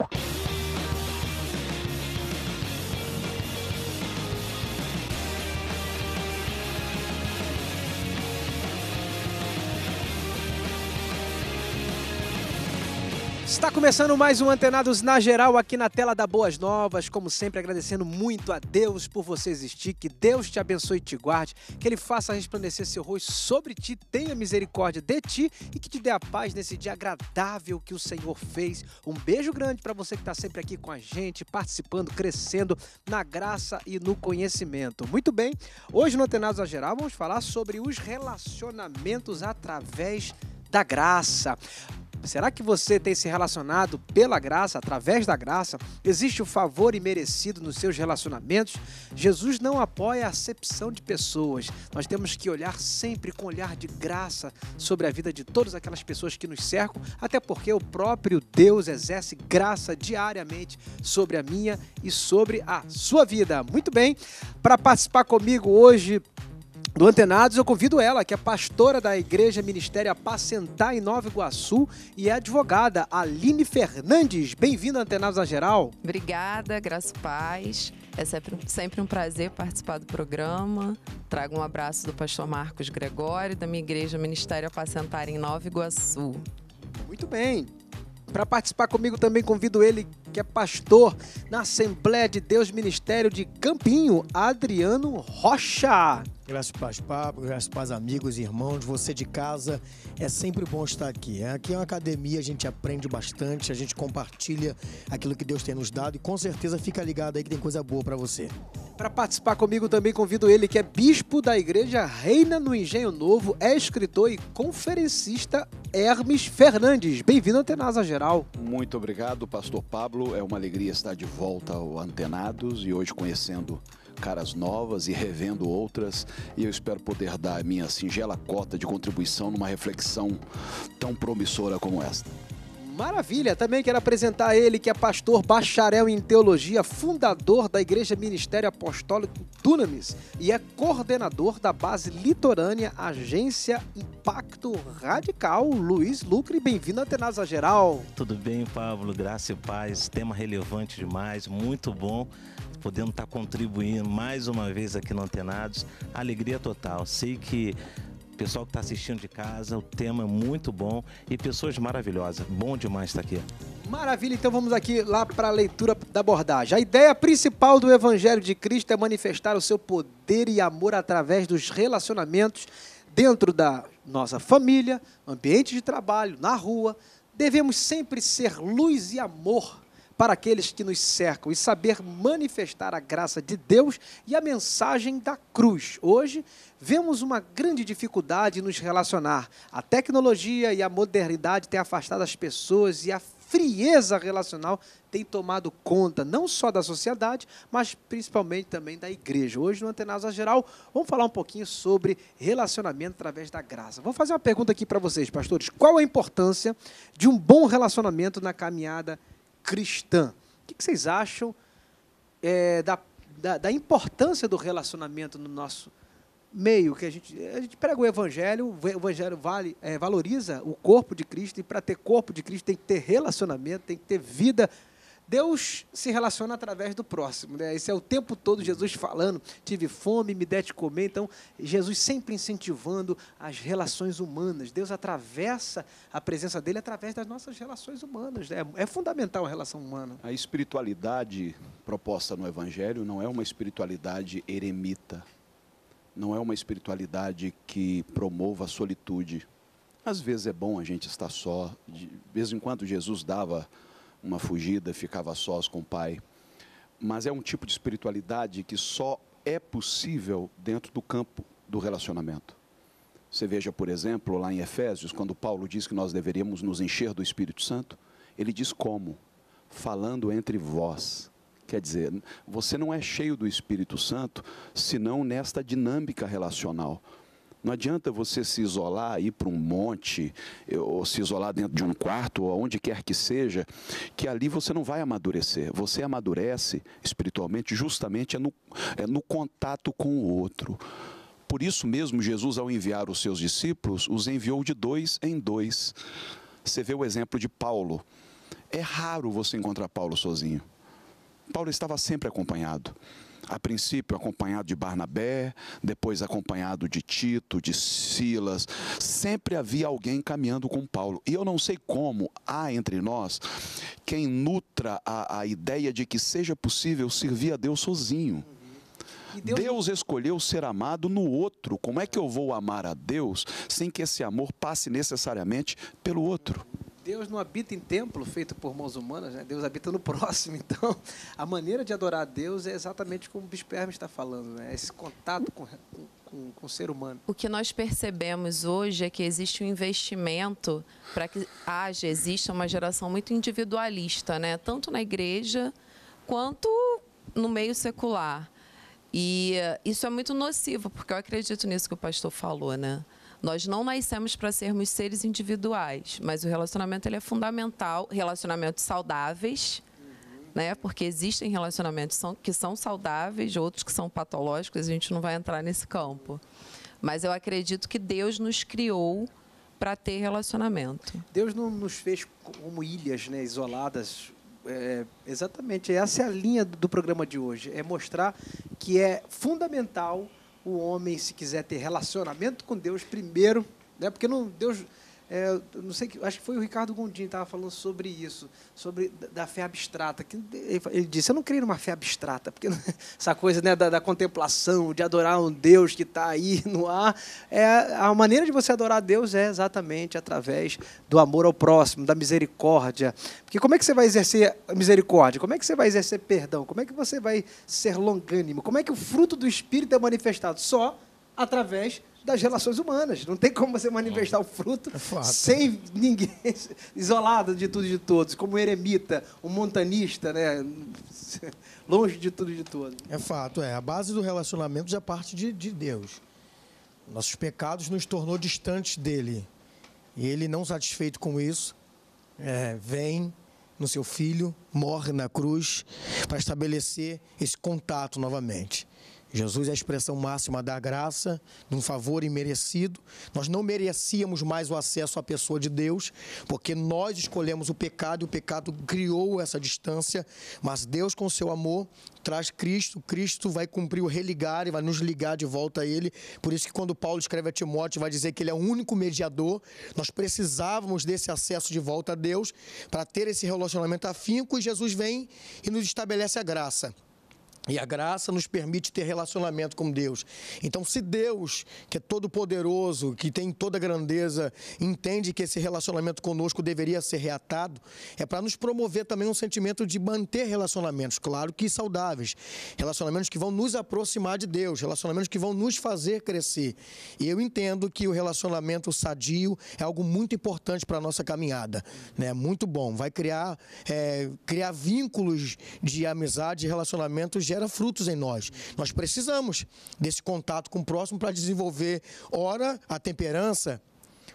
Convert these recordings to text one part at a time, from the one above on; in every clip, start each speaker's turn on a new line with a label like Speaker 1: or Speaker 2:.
Speaker 1: you
Speaker 2: Está começando mais um Antenados na Geral aqui na tela da Boas Novas. Como sempre, agradecendo muito a Deus por você existir. Que Deus te abençoe e te guarde. Que Ele faça resplandecer seu rosto sobre ti, tenha misericórdia de ti e que te dê a paz nesse dia agradável que o Senhor fez. Um beijo grande para você que está sempre aqui com a gente, participando, crescendo na graça e no conhecimento. Muito bem, hoje no Antenados na Geral vamos falar sobre os relacionamentos através da graça. Será que você tem se relacionado pela graça, através da graça? Existe o favor imerecido nos seus relacionamentos? Jesus não apoia a acepção de pessoas. Nós temos que olhar sempre com olhar de graça sobre a vida de todas aquelas pessoas que nos cercam, até porque o próprio Deus exerce graça diariamente sobre a minha e sobre a sua vida. Muito bem, para participar comigo hoje do Antenados, eu convido ela, que é pastora da Igreja Ministério Apacentar em Nova Iguaçu e é advogada, Aline Fernandes. Bem-vinda, Antenados a Geral.
Speaker 3: Obrigada, graças paz. É sempre, sempre um prazer participar do programa. Trago um abraço do pastor Marcos Gregório, da minha Igreja Ministério Apacentar em Nova Iguaçu. Muito bem.
Speaker 2: Para participar comigo também convido ele, que é pastor na Assembleia de Deus Ministério de Campinho,
Speaker 4: Adriano Rocha. Graças paz, papo, graças paz, amigos, irmãos, você de casa. É sempre bom estar aqui. Né? Aqui é uma academia, a gente aprende bastante, a gente compartilha
Speaker 2: aquilo que Deus tem nos
Speaker 4: dado e com certeza fica ligado aí que tem coisa boa para você. Para
Speaker 2: participar comigo também convido ele que é bispo da igreja Reina no Engenho Novo, é escritor e conferencista Hermes Fernandes. Bem-vindo à Antenasa
Speaker 1: Geral. Muito obrigado, pastor Pablo. É uma alegria estar de volta ao Antenados e hoje conhecendo caras novas e revendo outras, e eu espero poder dar a minha singela cota de contribuição numa reflexão tão promissora como esta.
Speaker 2: Maravilha! Também quero apresentar ele, que é pastor bacharel em teologia, fundador da Igreja Ministério Apostólico Dunamis e é coordenador da base litorânea Agência Impacto Radical, Luiz Lucre. Bem-vindo à Atenasa Geral.
Speaker 5: Tudo bem, Pablo? Graça e paz. Tema relevante demais, muito bom podendo estar tá contribuindo mais uma vez aqui no Antenados. Alegria total. Sei que o pessoal que está assistindo de casa, o tema é muito bom e pessoas maravilhosas. Bom demais estar tá aqui.
Speaker 2: Maravilha, então vamos aqui lá para a leitura da abordagem. A ideia principal do Evangelho de Cristo é manifestar o seu poder e amor através dos relacionamentos dentro da nossa família, ambiente de trabalho, na rua. Devemos sempre ser luz e amor para aqueles que nos cercam e saber manifestar a graça de Deus e a mensagem da cruz. Hoje, vemos uma grande dificuldade em nos relacionar. A tecnologia e a modernidade têm afastado as pessoas e a frieza relacional tem tomado conta não só da sociedade, mas principalmente também da igreja. Hoje, no Antenasa Geral, vamos falar um pouquinho sobre relacionamento através da graça. Vou fazer uma pergunta aqui para vocês, pastores. Qual a importância de um bom relacionamento na caminhada cristã? cristã. O que vocês acham é, da, da, da, importância do relacionamento no nosso meio? Que a gente, a gente prega o evangelho, o evangelho vale, é, valoriza o corpo de Cristo, e para ter corpo de Cristo tem que ter relacionamento, tem que ter vida Deus se relaciona através do próximo, né? Esse é o tempo todo Jesus falando, tive fome, me de comer. Então, Jesus sempre incentivando as relações humanas. Deus atravessa a presença dele através das nossas relações humanas.
Speaker 1: Né? É fundamental a relação humana. A espiritualidade proposta no Evangelho não é uma espiritualidade eremita. Não é uma espiritualidade que promova a solitude. Às vezes é bom a gente estar só. De vez em quando Jesus dava uma fugida, ficava sós com o pai. Mas é um tipo de espiritualidade que só é possível dentro do campo do relacionamento. Você veja, por exemplo, lá em Efésios, quando Paulo diz que nós deveríamos nos encher do Espírito Santo, ele diz como? Falando entre vós. Quer dizer, você não é cheio do Espírito Santo senão nesta dinâmica relacional. Não adianta você se isolar, ir para um monte, ou se isolar dentro de um quarto, ou onde quer que seja, que ali você não vai amadurecer. Você amadurece espiritualmente justamente é no, é no contato com o outro. Por isso mesmo, Jesus, ao enviar os seus discípulos, os enviou de dois em dois. Você vê o exemplo de Paulo. É raro você encontrar Paulo sozinho. Paulo estava sempre acompanhado a princípio acompanhado de Barnabé, depois acompanhado de Tito, de Silas. Sempre havia alguém caminhando com Paulo. E eu não sei como há entre nós quem nutra a, a ideia de que seja possível servir a Deus sozinho. Deus... Deus... escolheu ser amado no outro. Como é que eu vou amar a Deus sem que esse amor passe necessariamente pelo outro?
Speaker 2: Deus não habita em templo feito por mãos humanas, né? Deus habita no próximo. Então, a maneira de adorar a Deus é exatamente como o Bispo Hermes está falando, né? esse contato com, com, com o ser humano.
Speaker 3: O que nós percebemos hoje é que existe um investimento para que haja, exista uma geração muito individualista, né? tanto na igreja quanto no meio secular. E eh, isso é muito nocivo, porque eu acredito nisso que o pastor falou, né? Nós não nascemos para sermos seres individuais, mas o relacionamento ele é fundamental, relacionamentos saudáveis, né? Porque existem relacionamentos que são saudáveis, outros que são patológicos, a gente não vai entrar nesse campo. Mas eu acredito que Deus nos criou para ter relacionamento.
Speaker 2: Deus não nos fez como ilhas, né, isoladas. É, exatamente, essa é a linha do programa de hoje, é mostrar que é fundamental o homem, se quiser ter relacionamento com Deus primeiro, né? porque não, Deus é, não sei que, acho que foi o Ricardo Gondim que estava falando sobre isso, sobre da fé abstrata. Que ele disse: eu não creio numa fé abstrata, porque essa coisa né, da, da contemplação, de adorar um Deus que está aí no ar, é a maneira de você adorar Deus é exatamente através do amor ao próximo, da misericórdia. Porque como é que você vai exercer misericórdia? Como é que você vai exercer perdão? Como é que você vai ser longânimo? Como é que o fruto do Espírito é manifestado só através das relações humanas. Não tem como você manifestar o fruto é sem ninguém isolado de tudo e de todos, como um eremita, um montanista, né? longe de tudo e de todos.
Speaker 4: É fato, é. A base do relacionamento é parte de, de Deus. Nossos pecados nos tornou distantes dele. E ele, não satisfeito com isso, é, vem no seu filho, morre na cruz para estabelecer esse contato novamente. Jesus é a expressão máxima da graça, de um favor imerecido. Nós não merecíamos mais o acesso à pessoa de Deus, porque nós escolhemos o pecado e o pecado criou essa distância, mas Deus, com seu amor, traz Cristo. Cristo vai cumprir o religar e vai nos ligar de volta a Ele. Por isso que quando Paulo escreve a Timóteo, vai dizer que ele é o único mediador. Nós precisávamos desse acesso de volta a Deus para ter esse relacionamento afinco e Jesus vem e nos estabelece a graça. E a graça nos permite ter relacionamento com Deus. Então, se Deus, que é todo-poderoso, que tem toda grandeza, entende que esse relacionamento conosco deveria ser reatado, é para nos promover também um sentimento de manter relacionamentos, claro que saudáveis. Relacionamentos que vão nos aproximar de Deus, relacionamentos que vão nos fazer crescer. E eu entendo que o relacionamento sadio é algo muito importante para a nossa caminhada. Né? Muito bom. Vai criar, é, criar vínculos de amizade e relacionamentos gera frutos em nós. Nós precisamos desse contato com o próximo para desenvolver, ora, a temperança,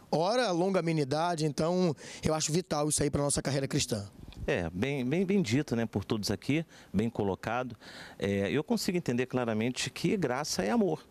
Speaker 4: ora, a longa amenidade. Então, eu acho vital isso aí para a nossa carreira cristã.
Speaker 5: É, bem, bem, bem dito né, por todos aqui, bem colocado. É, eu consigo entender claramente que graça é amor.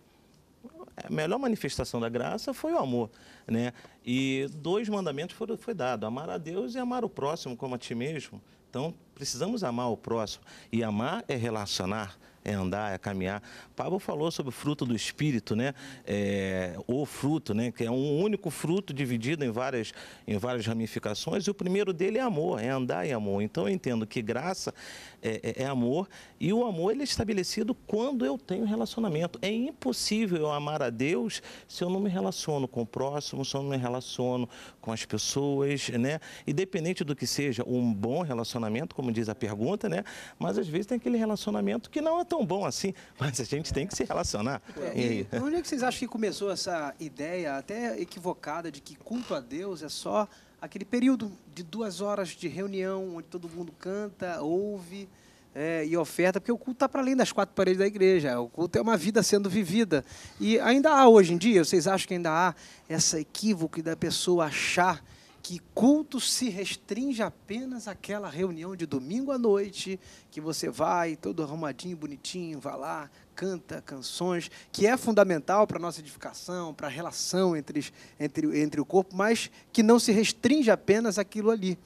Speaker 5: A melhor manifestação da graça foi o amor. Né? E dois mandamentos foram foi dado: amar a Deus e amar o próximo como a ti mesmo. Então, precisamos amar o próximo. E amar é relacionar, é andar, é caminhar. Pablo falou sobre o fruto do Espírito, né? É, o fruto, né? Que é um único fruto dividido em várias, em várias ramificações. E o primeiro dele é amor, é andar em amor. Então eu entendo que graça é, é, é amor e o amor ele é estabelecido quando eu tenho relacionamento. É impossível eu amar a Deus se eu não me relaciono com o próximo, se eu não me relaciono com as pessoas, né? Independente do que seja, um bom relacionamento, como como diz a pergunta, né? Mas às vezes tem aquele relacionamento que não é tão bom assim, mas a gente tem que se relacionar. É, e, e... Onde
Speaker 2: é que vocês acham que começou essa ideia até equivocada de que culto a Deus é só aquele período de duas horas de reunião onde todo mundo canta, ouve? É, e oferta, porque o culto está para além das quatro paredes da igreja. O culto é uma vida sendo vivida. E ainda há hoje em dia, vocês acham que ainda há essa equívoco da pessoa achar que culto se restringe apenas àquela reunião de domingo à noite, que você vai todo arrumadinho, bonitinho, vai lá, canta canções, que é fundamental para a nossa edificação, para a relação entre, entre, entre o corpo, mas que não se restringe apenas àquilo ali.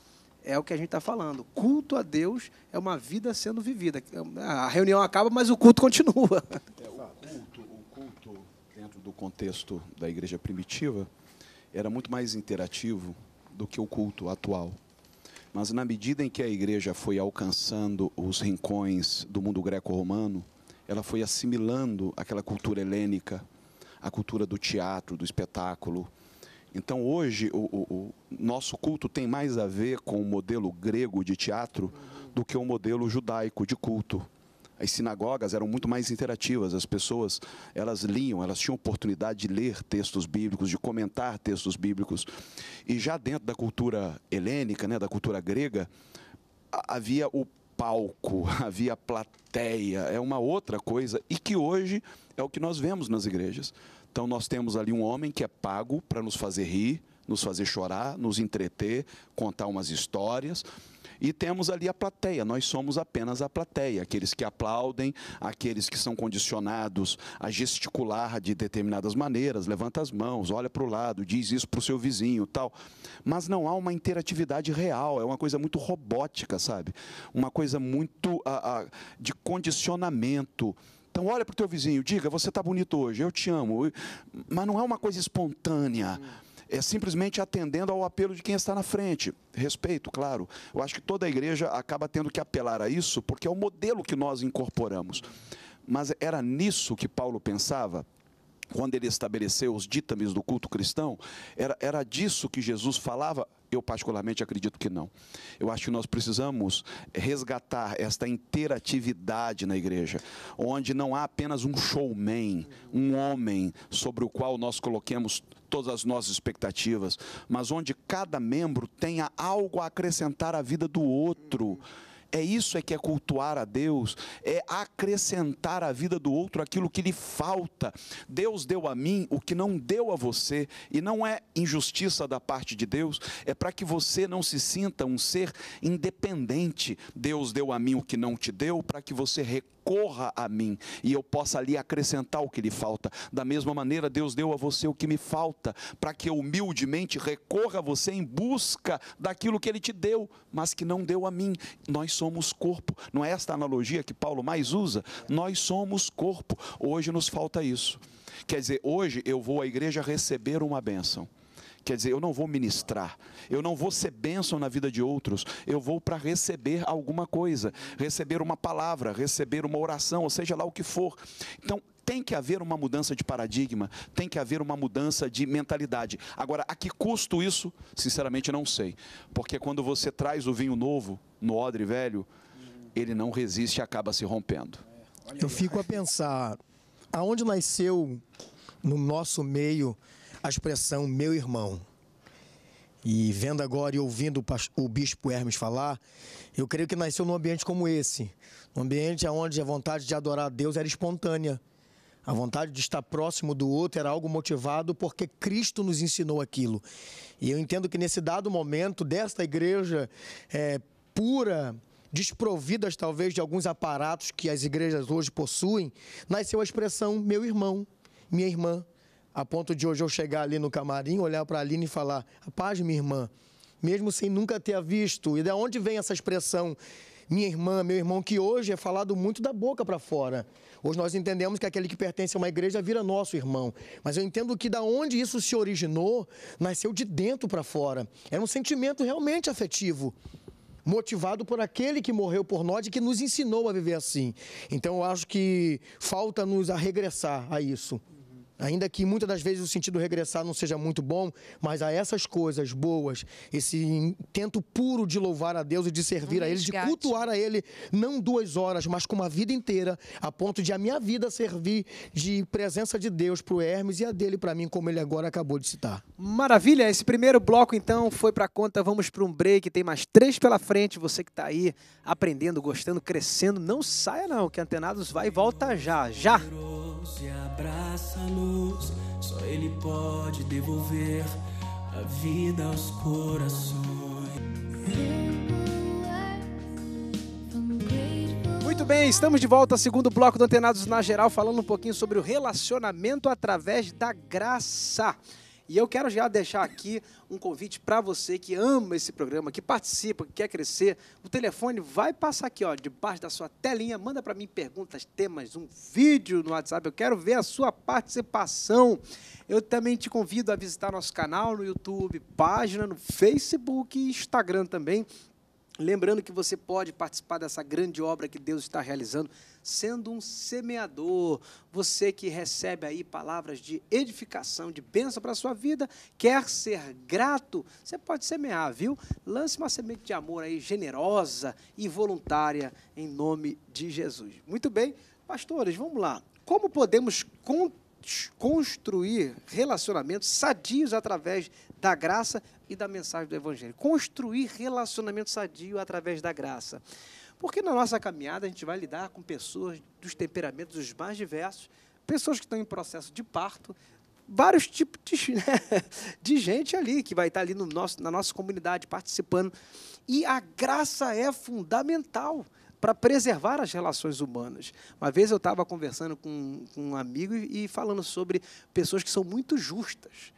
Speaker 2: É o que a gente está falando. Culto a Deus é uma vida sendo vivida. A
Speaker 1: reunião acaba, mas o culto continua. É, o,
Speaker 2: culto,
Speaker 1: o culto, dentro do contexto da igreja primitiva, era muito mais interativo do que o culto atual. Mas na medida em que a igreja foi alcançando os rincões do mundo greco-romano, ela foi assimilando aquela cultura helênica, a cultura do teatro, do espetáculo. Então hoje o, o, o nosso culto tem mais a ver com o modelo grego de teatro do que o modelo judaico de culto. As sinagogas eram muito mais interativas, as pessoas elas liam, elas tinham oportunidade de ler textos bíblicos, de comentar textos bíblicos. E já dentro da cultura helênica, né, da cultura grega, havia o palco, havia plateia, é uma outra coisa e que hoje é o que nós vemos nas igrejas. Então nós temos ali um homem que é pago para nos fazer rir, nos fazer chorar, nos entreter, contar umas histórias e temos ali a plateia, nós somos apenas a plateia, aqueles que aplaudem, aqueles que são condicionados a gesticular de determinadas maneiras, levanta as mãos, olha para o lado, diz isso para o seu vizinho, tal. Mas não há uma interatividade real, é uma coisa muito robótica, sabe? Uma coisa muito a, a, de condicionamento. Então olha para o teu vizinho, diga, você está bonito hoje, eu te amo. Mas não é uma coisa espontânea. Hum é simplesmente atendendo ao apelo de quem está na frente. Respeito, claro. Eu acho que toda a igreja acaba tendo que apelar a isso, porque é o modelo que nós incorporamos. Mas era nisso que Paulo pensava? Quando ele estabeleceu os dítames do culto cristão, era, era disso que Jesus falava? Eu, particularmente, acredito que não. Eu acho que nós precisamos resgatar esta interatividade na igreja, onde não há apenas um showman, um homem sobre o qual nós coloquemos todas as nossas expectativas, mas onde cada membro tenha algo a acrescentar à vida do outro. Uhum é isso é que é cultuar a Deus, é acrescentar à vida do outro aquilo que lhe falta. Deus deu a mim o que não deu a você, e não é injustiça da parte de Deus, é para que você não se sinta um ser independente. Deus deu a mim o que não te deu, para que você recorra a mim e eu possa ali acrescentar o que lhe falta. Da mesma maneira, Deus deu a você o que me falta, para que eu humildemente recorra a você em busca daquilo que ele te deu, mas que não deu a mim. Nós somos corpo. Não é esta analogia que Paulo mais usa? Nós somos corpo. Hoje nos falta isso. Quer dizer, hoje eu vou à igreja receber uma bênção. Quer dizer, eu não vou ministrar, eu não vou ser bênção na vida de outros, eu vou para receber alguma coisa, receber uma palavra, receber uma oração, ou seja lá o que for. Então, tem que haver uma mudança de paradigma, tem que haver uma mudança de mentalidade. Agora, a que custo isso? Sinceramente, não sei. Porque quando você traz o vinho novo no odre velho, ele não resiste e acaba se rompendo.
Speaker 4: Eu fico a pensar, aonde nasceu no nosso meio a expressão meu irmão? E vendo agora e ouvindo o bispo Hermes falar, eu creio que nasceu num ambiente como esse, um ambiente onde a vontade de adorar a Deus era espontânea. A vontade de estar próximo do outro era algo motivado porque Cristo nos ensinou aquilo. E eu entendo que nesse dado momento desta igreja é, pura, desprovidas talvez de alguns aparatos que as igrejas hoje possuem, nasceu a expressão meu irmão, minha irmã. A ponto de hoje eu chegar ali no camarim, olhar para a Aline e falar: paz, minha irmã, mesmo sem nunca ter visto. E de onde vem essa expressão? minha irmã, meu irmão, que hoje é falado muito da boca para fora. Hoje nós entendemos que aquele que pertence a uma igreja vira nosso irmão. Mas eu entendo que da onde isso se originou, nasceu de dentro para fora. Era um sentimento realmente afetivo motivado por aquele que morreu por nós e que nos ensinou a viver assim. Então eu acho que falta nos a regressar a isso. Ainda que muitas das vezes o sentido regressar não seja muito bom, mas a essas coisas boas, esse intento puro de louvar a Deus e de servir um a Ele, resgate. de cultuar a Ele, não duas horas, mas com uma vida inteira, a ponto de a minha vida servir de presença de Deus para o Hermes e a dele para mim, como ele agora acabou de
Speaker 2: citar. Maravilha! Esse primeiro bloco, então, foi para conta. Vamos para um break. Tem mais três pela frente. Você que está aí aprendendo, gostando, crescendo, não saia não, que Antenados vai e volta já. Já! e abraça luz, Só Ele pode devolver a vida aos corações. Muito bem, estamos de volta ao segundo bloco do Antenados na Geral, falando um pouquinho sobre o relacionamento através da graça. E eu quero já deixar aqui um convite para você que ama esse programa, que participa, que quer crescer. O telefone vai passar aqui, ó, debaixo da sua telinha. Manda para mim perguntas, temas, um vídeo no WhatsApp. Eu quero ver a sua participação. Eu também te convido a visitar nosso canal no YouTube, página no Facebook e Instagram também. Lembrando que você pode participar dessa grande obra que Deus está realizando, sendo um semeador. Você que recebe aí palavras de edificação, de bênção para a sua vida, quer ser grato, você pode semear, viu? Lance uma semente de amor aí, generosa e voluntária, em nome de Jesus. Muito bem, pastores, vamos lá. Como podemos contribuir? construir relacionamentos sadios através da graça e da mensagem do Evangelho. Construir relacionamento sadio através da graça. Porque na nossa caminhada a gente vai lidar com pessoas dos temperamentos os mais diversos, pessoas que estão em processo de parto, vários tipos de, né, de gente ali que vai estar ali no nosso, na nossa comunidade participando. E a graça é fundamental para preservar as relações humanas. Uma vez eu estava conversando com, com um amigo e, e falando sobre pessoas que são muito justas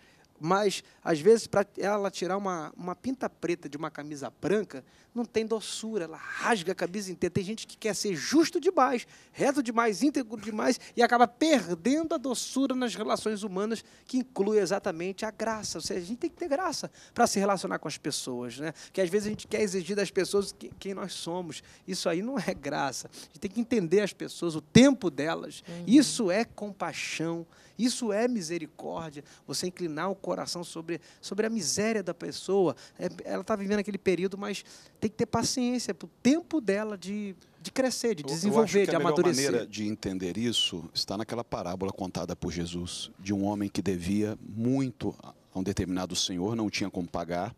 Speaker 2: mas às vezes para ela tirar uma, uma pinta preta de uma camisa branca, não tem doçura, ela rasga a camisa inteira. Tem gente que quer ser justo demais, reto demais, íntegro demais e acaba perdendo a doçura nas relações humanas, que inclui exatamente a graça. Ou seja, a gente tem que ter graça para se relacionar com as pessoas, né? Que às vezes a gente quer exigir das pessoas quem nós somos. Isso aí não é graça. A gente tem que entender as pessoas, o tempo delas. Uhum. Isso é compaixão isso é misericórdia. Você inclinar o coração sobre, sobre a miséria da pessoa. É, ela está vivendo aquele período, mas tem que ter paciência para o tempo dela de, de crescer, de desenvolver, de amadurecer. A maneira
Speaker 1: de entender isso está naquela parábola contada por Jesus de um homem que devia muito a um determinado senhor, não tinha como pagar.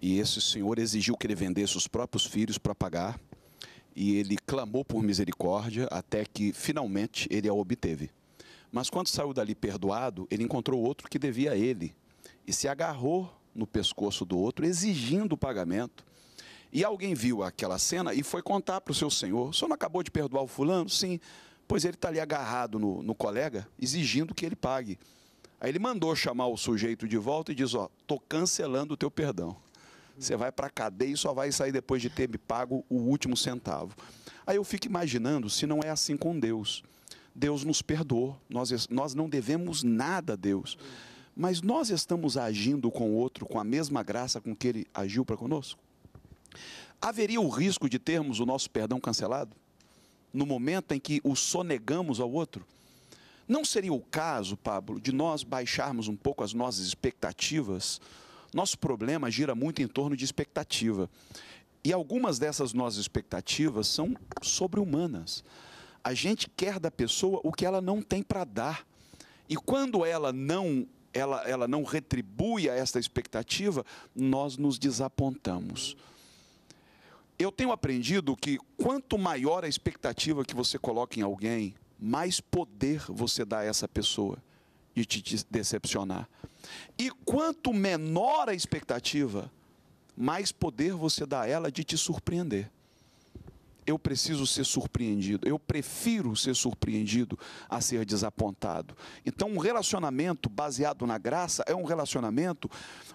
Speaker 1: E esse senhor exigiu que ele vendesse os próprios filhos para pagar. E ele clamou por misericórdia até que finalmente ele a obteve. Mas quando saiu dali perdoado, ele encontrou outro que devia a ele e se agarrou no pescoço do outro, exigindo o pagamento. E alguém viu aquela cena e foi contar para o seu senhor: o senhor não acabou de perdoar o fulano? Sim, pois ele está ali agarrado no, no colega, exigindo que ele pague. Aí ele mandou chamar o sujeito de volta e diz: Ó, estou cancelando o teu perdão. Você vai para a cadeia e só vai sair depois de ter me pago o último centavo. Aí eu fico imaginando se não é assim com Deus. Deus nos perdoou. Nós, nós não devemos nada a Deus. Mas nós estamos agindo com o outro com a mesma graça com que ele agiu para conosco? Haveria o risco de termos o nosso perdão cancelado? No momento em que o sonegamos ao outro? Não seria o caso, Pablo, de nós baixarmos um pouco as nossas expectativas? Nosso problema gira muito em torno de expectativa. E algumas dessas nossas expectativas são sobre-humanas. A gente quer da pessoa o que ela não tem para dar. E quando ela não ela, ela não retribui a esta expectativa, nós nos desapontamos. Eu tenho aprendido que quanto maior a expectativa que você coloca em alguém, mais poder você dá a essa pessoa de te decepcionar. E quanto menor a expectativa, mais poder você dá a ela de te surpreender eu preciso ser surpreendido, eu prefiro ser surpreendido a ser desapontado. Então, um relacionamento baseado na graça é um relacionamento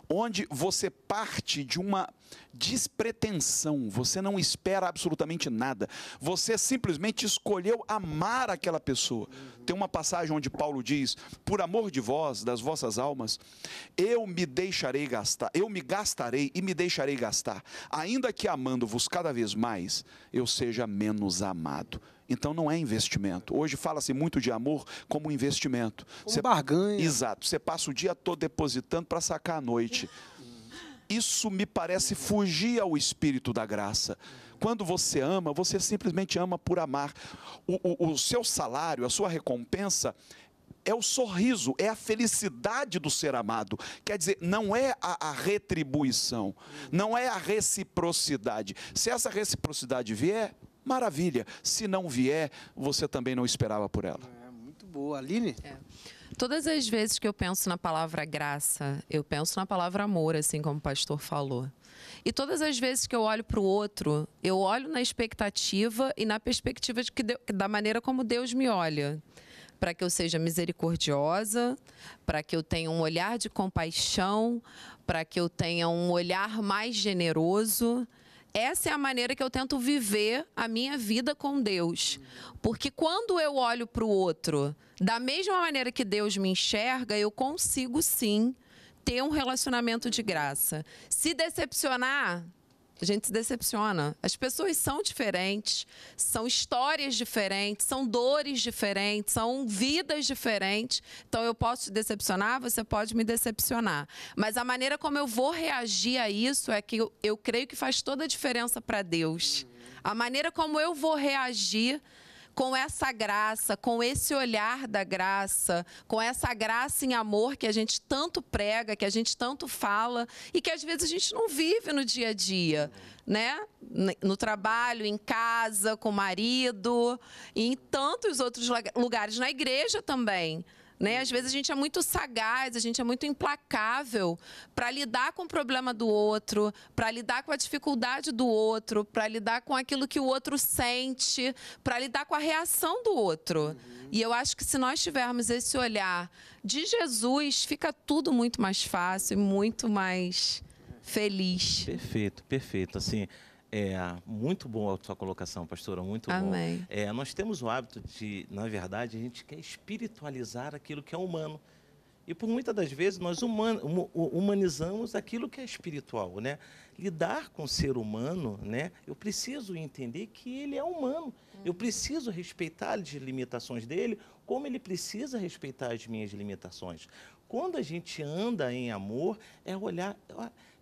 Speaker 1: onde você parte de uma despretensão. Você não espera absolutamente nada. Você simplesmente escolheu amar aquela pessoa. Tem uma passagem onde Paulo diz: Por amor de vós, das vossas almas, eu me deixarei gastar, eu me gastarei e me deixarei gastar, ainda que amando-vos cada vez mais, eu seja menos amado. Então não é investimento. Hoje fala-se muito de amor como investimento. Como você barganha. Exato. Você passa o dia todo depositando para sacar à noite. Isso me parece fugir ao espírito da graça. Quando você ama, você simplesmente ama por amar. O, o, o seu salário, a sua recompensa é o sorriso, é a felicidade do ser amado. Quer dizer, não é a, a, retribuição, não é a reciprocidade. Se essa reciprocidade vier, maravilha. Se não vier, você também não esperava por ela. É,
Speaker 3: muito boa. Aline? É. Todas as vezes que eu penso na palavra graça, eu penso na palavra amor, assim como o pastor falou. E todas as vezes que eu olho para o outro, eu olho na expectativa e na perspectiva de que de, da maneira como Deus me olha para que eu seja misericordiosa, para que eu tenha um olhar de compaixão, para que eu tenha um olhar mais generoso essa é a maneira que eu tento viver a minha vida com Deus. Porque quando eu olho para o outro, da mesma maneira que Deus me enxerga, eu consigo sim ter um relacionamento de graça. Se decepcionar, a gente se decepciona. As pessoas são diferentes, são histórias diferentes, são dores diferentes, são vidas diferentes. Então eu posso te decepcionar, você pode me decepcionar. Mas a maneira como eu vou reagir a isso é que eu, eu creio que faz toda a diferença para Deus. A maneira como eu vou reagir com essa graça, com esse olhar da graça, com essa graça em amor que a gente tanto prega, que a gente tanto fala e que às vezes a gente não vive no dia a dia, né? No trabalho, em casa, com o marido, e em tantos outros lugares, na igreja também. Né? Às vezes a gente é muito sagaz, a gente é muito implacável para lidar com o problema do outro, para lidar com a dificuldade do outro, para lidar com aquilo que o outro sente, para lidar com a reação do outro. Uhum. E eu acho que se nós tivermos esse olhar de Jesus, fica tudo muito mais fácil e muito mais feliz.
Speaker 5: Perfeito, perfeito. Assim, é, muito boa a sua colocação, pastora, muito Amém. bom. É, nós temos o hábito de, na verdade, a gente quer espiritualizar aquilo que é humano. E por muitas das vezes nós humanizamos aquilo que é espiritual, né? Lidar com o ser humano, né? Eu preciso entender que ele é humano. Hum. Eu preciso respeitar as limitações dele, como ele precisa respeitar as minhas limitações. Quando a gente anda em amor, é olhar,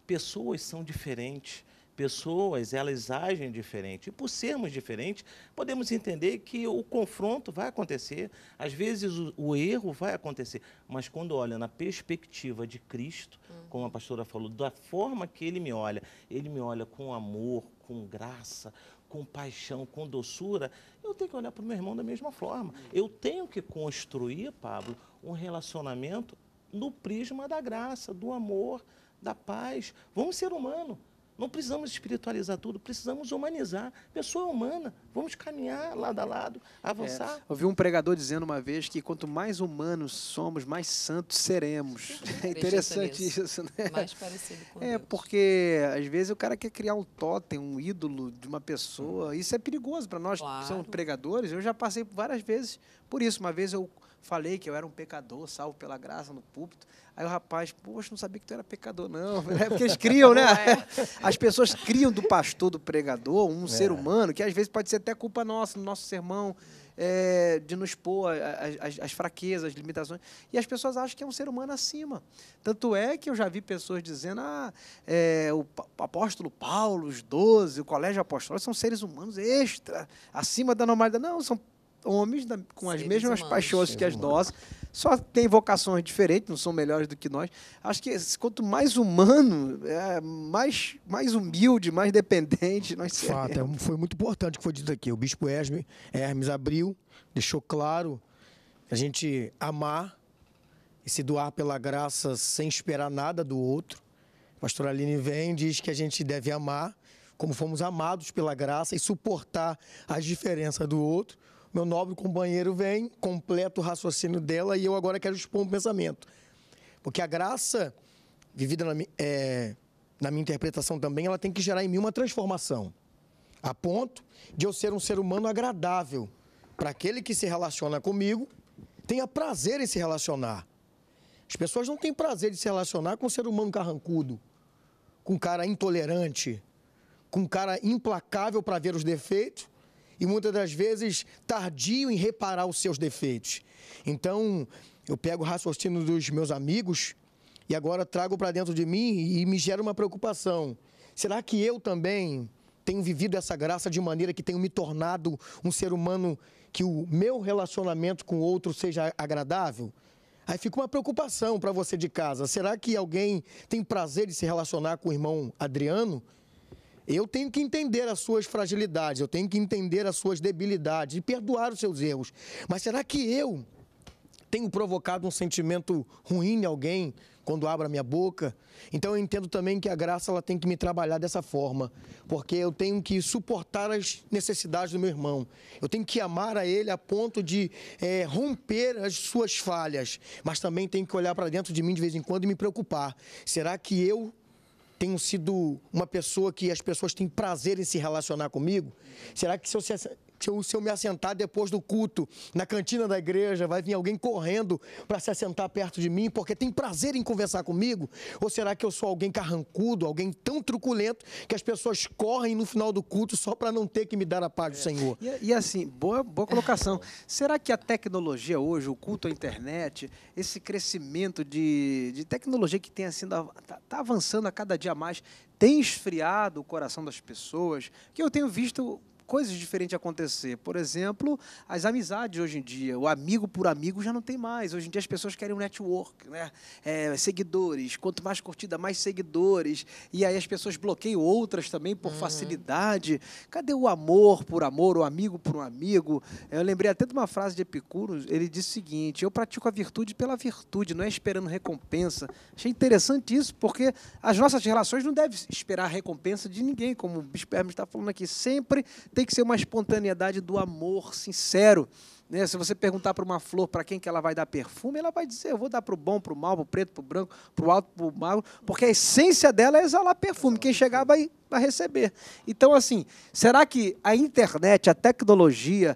Speaker 5: pessoas são diferentes pessoas, elas agem diferente. E por sermos diferentes, podemos entender que o confronto vai acontecer, às vezes o, o erro vai acontecer, mas quando olha na perspectiva de Cristo, uhum. como a pastora falou, da forma que ele me olha, ele me olha com amor, com graça, com paixão, com doçura, eu tenho que olhar para o meu irmão da mesma forma. Hum. Eu tenho que construir, Pablo, um relacionamento no prisma da graça, do amor, da paz. Vamos ser humano. Não precisamos espiritualizar tudo, precisamos humanizar. Pessoa humana,
Speaker 2: vamos caminhar lado a lado, avançar. É. Ouvi um pregador dizendo uma vez que quanto mais humanos somos, mais santos seremos. É interessante isso, né? Mais parecido com É, Deus. porque às vezes o cara quer criar um totem, um ídolo de uma pessoa. Hum. Isso é perigoso para nós claro. que somos pregadores. Eu já passei várias vezes por isso. Uma vez eu falei que eu era um pecador, salvo pela graça no púlpito. Aí o rapaz, poxa, não sabia que tu era pecador, não. É porque eles criam, né? É as pessoas criam do pastor, do pregador, um é. ser humano que às vezes pode ser até culpa nossa, no nosso sermão, é, de nos expor as, as, fraquezas, as limitações. E as pessoas acham que é um ser humano acima. Tanto é que eu já vi pessoas dizendo: ah, é, o apóstolo Paulo, os doze, o colégio apostólico são seres humanos extra, acima da normalidade. Não, são homens da, com seres as mesmas humanos, paixões que as nossas só têm vocações diferentes, não são melhores do que nós. Acho que quanto mais humano, é, mais, mais humilde, mais dependente nós Fato, é, foi muito importante o que
Speaker 4: foi dito aqui. O bispo Hermes, Hermes abriu, deixou claro a gente amar e se doar pela graça sem esperar nada do outro. A pastora Aline vem diz que a gente deve amar como fomos amados pela graça e suportar as diferenças do outro meu nobre companheiro vem, completa o raciocínio dela e eu agora quero expor um pensamento. Porque a graça, vivida na, é, na minha interpretação também, ela tem que gerar em mim uma transformação. A ponto de eu ser um ser humano agradável para aquele que se relaciona comigo, tenha prazer em se relacionar. As pessoas não têm prazer de se relacionar com um ser humano carrancudo, com um cara intolerante, com um cara implacável para ver os defeitos e muitas das vezes tardio em reparar os seus defeitos. Então, eu pego o raciocínio dos meus amigos e agora trago para dentro de mim e me gera uma preocupação. Será que eu também tenho vivido essa graça de maneira que tenho me tornado um ser humano que o meu relacionamento com o outro seja agradável? Aí fica uma preocupação para você de casa. Será que alguém tem prazer de se relacionar com o irmão Adriano? Eu tenho que entender as suas fragilidades, eu tenho que entender as suas debilidades e perdoar os seus erros. Mas será que eu tenho provocado um sentimento ruim em alguém quando abro a minha boca? Então eu entendo também que a graça ela tem que me trabalhar dessa forma, porque eu tenho que suportar as necessidades do meu irmão. Eu tenho que amar a ele a ponto de é, romper as suas falhas, mas também tenho que olhar para dentro de mim de vez em quando e me preocupar. Será que eu tenho sido uma pessoa que as pessoas têm prazer em se relacionar comigo? Será que se eu, eu, se eu me assentar depois do culto, na cantina da igreja, vai vir alguém correndo para se assentar perto de mim, porque tem prazer em conversar comigo? Ou será que eu sou alguém carrancudo, alguém tão truculento que as pessoas correm no final do culto só para não ter que me dar a paz
Speaker 2: do é. Senhor? E, e, assim, boa, boa colocação. Será que a tecnologia hoje, o culto à internet, esse crescimento de, de tecnologia que tem assim, está tá avançando a cada dia mais, tem esfriado o coração das pessoas? Que eu tenho visto coisas diferentes acontecer. Por exemplo, as amizades hoje em dia. O amigo por amigo já não tem mais. Hoje em dia as pessoas querem um network, né? É, seguidores. Quanto mais curtida, mais seguidores. E aí as pessoas bloqueiam outras também por uhum. facilidade. Cadê o amor por amor, o amigo por um amigo? Eu lembrei até de uma frase de Epicuro. Ele disse o seguinte: Eu pratico a virtude pela virtude, não é esperando recompensa. Achei interessante isso, porque as nossas relações não devem esperar recompensa de ninguém, como o Bispo está falando aqui. Sempre tem tem que ser uma espontaneidade do amor sincero. Né? Se você perguntar para uma flor para quem que ela vai dar perfume, ela vai dizer: eu vou dar para o bom, para o mal, para o preto, para o branco, para o alto, para o magro, porque a essência dela é exalar perfume. Quem chegar vai, vai receber. Então, assim, será que a internet, a tecnologia,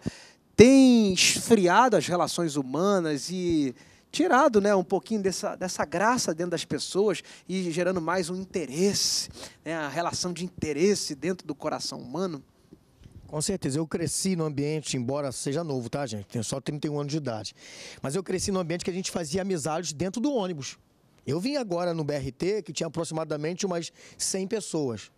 Speaker 2: tem esfriado as relações humanas e tirado né, um pouquinho dessa, dessa graça dentro das pessoas e gerando mais um interesse, né, a relação de interesse dentro do coração humano? Com certeza,
Speaker 4: eu cresci no ambiente, embora seja novo, tá, gente? Tenho só 31 anos de idade. Mas eu cresci no ambiente que a gente fazia amizades dentro do ônibus. Eu vim agora no BRT, que tinha aproximadamente umas 100 pessoas.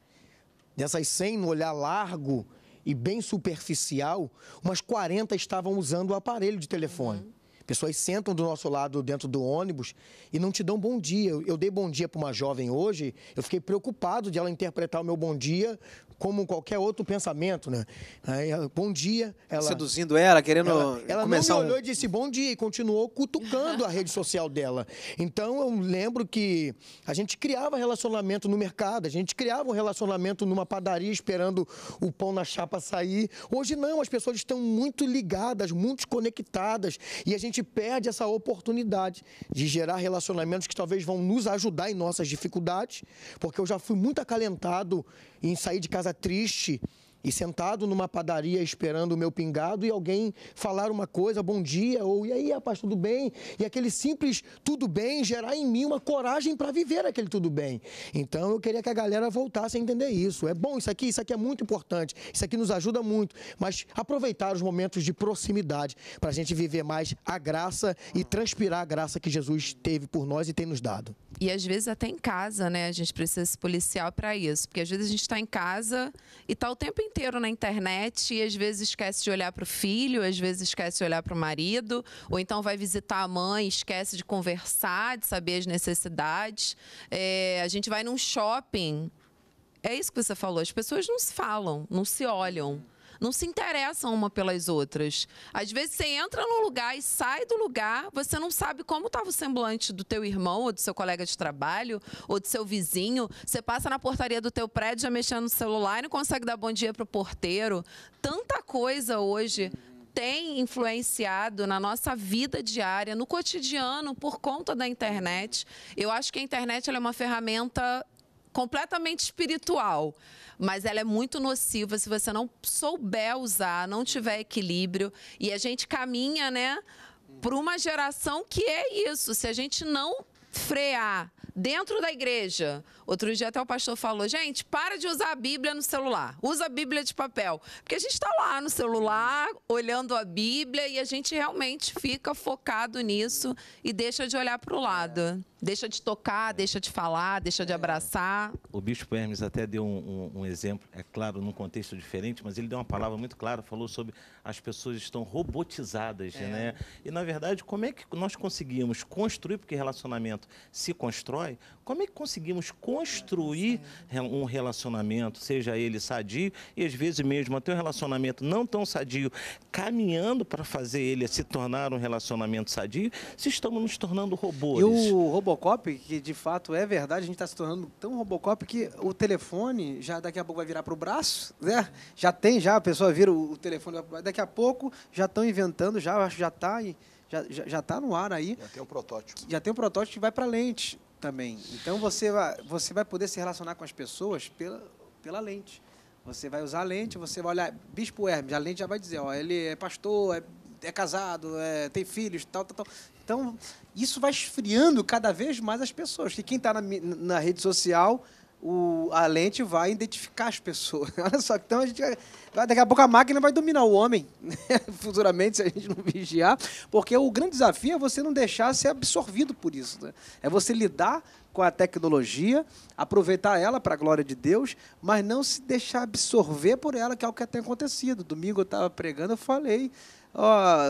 Speaker 4: Dessas 100, no olhar largo e bem superficial, umas 40 estavam usando o aparelho de telefone. Uhum. Pessoas sentam do nosso lado dentro do ônibus e não te dão bom dia. Eu, eu dei bom dia para uma jovem hoje, eu fiquei preocupado de ela interpretar o meu bom dia como qualquer outro pensamento, né? Aí, bom dia. Ela, Seduzindo
Speaker 2: ela, querendo ela, ela começar não me olhou um... e
Speaker 4: disse bom dia e continuou cutucando a rede social dela. Então eu lembro que a gente criava relacionamento no mercado, a gente criava um relacionamento numa padaria esperando o pão na chapa sair. Hoje não, as pessoas estão muito ligadas, muito conectadas e a gente perde essa oportunidade de gerar relacionamentos que talvez vão nos ajudar em nossas dificuldades, porque eu já fui muito acalentado em sair de casa triste e sentado numa padaria esperando o meu pingado e alguém falar uma coisa, bom dia, ou e aí, rapaz, tudo bem? E aquele simples tudo bem gerar em mim uma coragem para viver aquele tudo bem. Então eu queria que a galera voltasse a entender isso. É bom isso aqui, isso aqui é muito importante, isso aqui nos ajuda muito, mas aproveitar os momentos de proximidade para a gente viver mais a graça e transpirar a graça que Jesus teve por nós e tem nos dado.
Speaker 3: E às vezes até em casa, né? A gente precisa se policiar para isso, porque às vezes a gente está em casa e está o tempo inteiro na internet e às vezes esquece de olhar para o filho, às vezes esquece de olhar para o marido, ou então vai visitar a mãe, esquece de conversar, de saber as necessidades. É, a gente vai num shopping. É isso que você falou, as pessoas não se falam, não se olham não se interessam uma pelas outras. Às vezes você entra no lugar e sai do lugar, você não sabe como estava tá o semblante do teu irmão ou do seu colega de trabalho ou do seu vizinho. Você passa na portaria do teu prédio já mexendo no celular e não consegue dar bom dia para o porteiro. Tanta coisa hoje tem influenciado na nossa vida diária, no cotidiano, por conta da internet. Eu acho que a internet é uma ferramenta completamente espiritual, mas ela é muito nociva se você não souber usar, não tiver equilíbrio. E a gente caminha, né, para uma geração que é isso. Se a gente não frear dentro da igreja. Outro dia até o pastor falou: gente, para de usar a Bíblia no celular, usa a Bíblia de papel. Porque a gente está lá no celular, olhando a Bíblia e a gente realmente fica focado nisso e deixa de olhar para o lado. É. Deixa de tocar, deixa de falar, deixa de abraçar.
Speaker 5: O bispo Hermes até deu um, um, um exemplo, é claro, num contexto diferente, mas ele deu uma palavra muito clara, falou sobre as pessoas estão robotizadas, é. né? E na verdade, como é que nós conseguimos construir, porque relacionamento se constrói, como é que conseguimos construir um relacionamento, seja ele sadio e às vezes mesmo até um relacionamento não tão sadio, caminhando para fazer ele se tornar um relacionamento sadio, se
Speaker 2: estamos nos tornando robôs? E o Robocop, que de fato é verdade, a gente está se tornando tão Robocop que o telefone já daqui a pouco vai virar para o braço, né? Já tem, já a pessoa vira o telefone, daqui a pouco já estão inventando, já acho já está já, já, já tá no ar aí. Já
Speaker 1: tem um protótipo.
Speaker 2: Já tem um protótipo que vai para lente também. Então você vai, você vai poder se relacionar com as pessoas pela, pela lente. Você vai usar a lente, você vai olhar. Bispo Hermes, a lente já vai dizer, ó, ele é pastor, é, é casado, é, tem filhos, tal, tal, tal. Então, isso vai esfriando cada vez mais as pessoas. Que quem está na, na rede social o, a lente vai identificar as pessoas. Olha só, então a gente vai, daqui a pouco a máquina vai dominar o homem, né? futuramente, se a gente não vigiar, porque o grande desafio é você não deixar ser absorvido por isso. Né? É você lidar com a tecnologia, aproveitar ela para a glória de Deus, mas não se deixar absorver por ela, que é o que tem acontecido. Domingo eu estava pregando, eu falei Ó,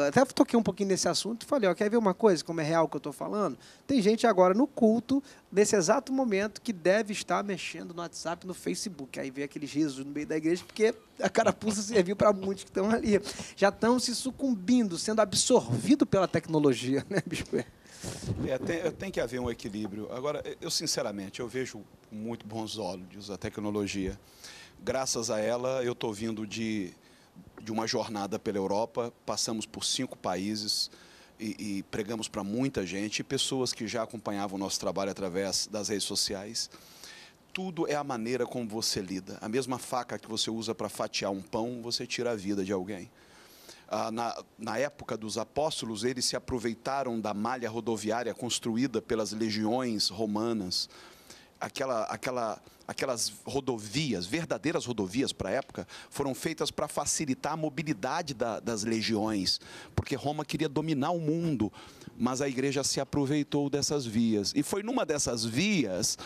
Speaker 2: até toquei um pouquinho nesse assunto e falei, ó, quer ver uma coisa, como é real que eu estou falando? Tem gente agora no culto, nesse exato momento, que deve estar mexendo no WhatsApp, no Facebook. Aí vem aqueles risos no meio da igreja, porque a carapuça serviu para muitos que estão ali. Já estão se sucumbindo, sendo absorvidos pela tecnologia, né, Bispo?
Speaker 1: É, tem, tem, que haver um equilíbrio. Agora, eu sinceramente, eu vejo com muito bons olhos a tecnologia. Graças a ela, eu estou vindo de de uma jornada pela Europa, passamos por cinco países e, e pregamos para muita gente, pessoas que já acompanhavam o nosso trabalho através das redes sociais. Tudo é a maneira como você lida. A mesma faca que você usa para fatiar um pão, você tira a vida de alguém. Ah, na, na época dos apóstolos, eles se aproveitaram da malha rodoviária construída pelas legiões romanas aquela, aquela, aquelas rodovias, verdadeiras rodovias para a época, foram feitas para facilitar a mobilidade da, das legiões, porque Roma queria dominar o mundo, mas a igreja se aproveitou dessas vias. E foi numa dessas vias